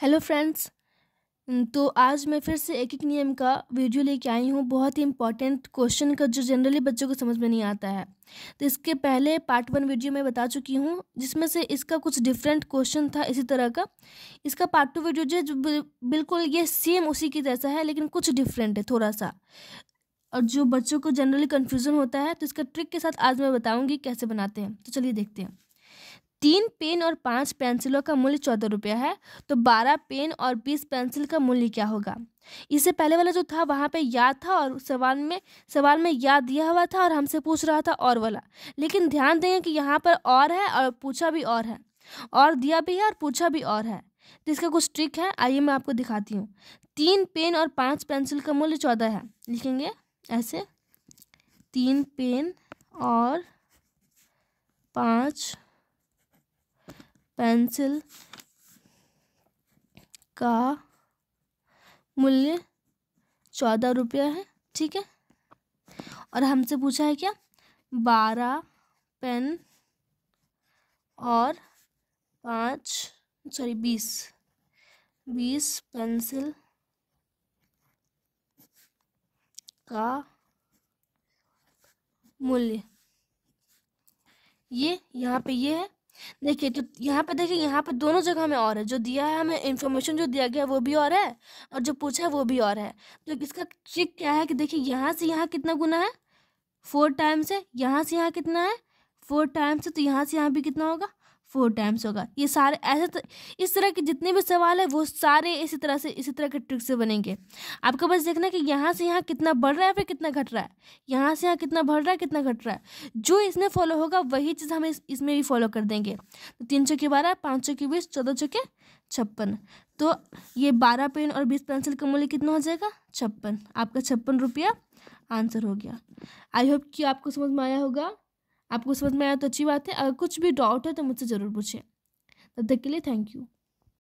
hello friends hmm, तो आज मैं फिर से एक एक नियम का वीडियो लेके आई हूँ बहुत ही इंपॉर्टेंट क्वेश्चन का जो जनरली बच्चों को समझ में नहीं आता है तो इसके पहले पार्ट वन वीडियो मैं बता चुकी हूँ जिसमें से इसका कुछ डिफरेंट क्वेश्चन था इसी तरह का इसका पार्ट टू वीडियो जो, जो बिल्कुल ये सेम उसी की जैसा है लेकिन कुछ डिफरेंट है थोड़ा सा और जो बच्चों को जनरली कन्फ्यूज़न होता है तो इसका ट्रिक के साथ आज मैं बताऊँगी कैसे बनाते हैं तो चलिए देखते हैं तीन पेन और पाँच पेंसिलों का मूल्य चौदह रुपया है तो बारह पेन और बीस पेंसिल का मूल्य क्या होगा इससे पहले वाला जो था वहाँ पे याद था और सवाल में सवाल में याद दिया हुआ था और हमसे पूछ रहा था और वाला लेकिन ध्यान देंगे कि यहाँ पर और है और पूछा भी और है और दिया भी है और पूछा भी और है तो इसका कुछ ट्रिक है आइए मैं आपको दिखाती हूँ तीन पेन और पाँच पेंसिल का मूल्य चौदह है लिखेंगे ऐसे तीन पेन और पाँच पेंसिल का मूल्य चौदह रुपया है ठीक है और हमसे पूछा है क्या बारह पेन और पाँच सॉरी बीस बीस पेंसिल का मूल्य ये यहाँ पे ये है देखिए तो यहाँ पे देखिए यहाँ पे दोनों जगह हमें और है जो दिया है हमें इन्फॉर्मेशन जो दिया गया है वो भी और है और जो पूछा है वो भी और है तो इसका चिक क्या है कि देखिए यहाँ से यहाँ कितना गुना है फोर टाइम्स है यहाँ से यहाँ कितना है फोर टाइम्स है तो यहाँ से यहाँ भी कितना होगा फोर टाइम्स होगा ये सारे ऐसे इस तरह के जितने भी सवाल है वो सारे इसी तरह से इसी तरह के ट्रिक से बनेंगे आपको बस देखना कि यहाँ से यहाँ कितना बढ़ रहा है फिर कितना घट रहा है यहाँ से यहाँ कितना बढ़ रहा है कितना घट रहा है जो इसमें फॉलो होगा वही चीज़ हम इस, इसमें भी फॉलो कर देंगे तो तीन सौ के बारह पाँच सौ के बीस चौदह सौ के छप्पन तो ये बारह पेन और बीस पेंसिल का मूल्य कितना हो जाएगा छप्पन आपका छप्पन रुपया आंसर हो गया आई होप कि आपको समझ में आया होगा आपको समझ में आया तो अच्छी बात है अगर कुछ भी डाउट है तो मुझसे ज़रूर पूछें तब तक के लिए थैंक यू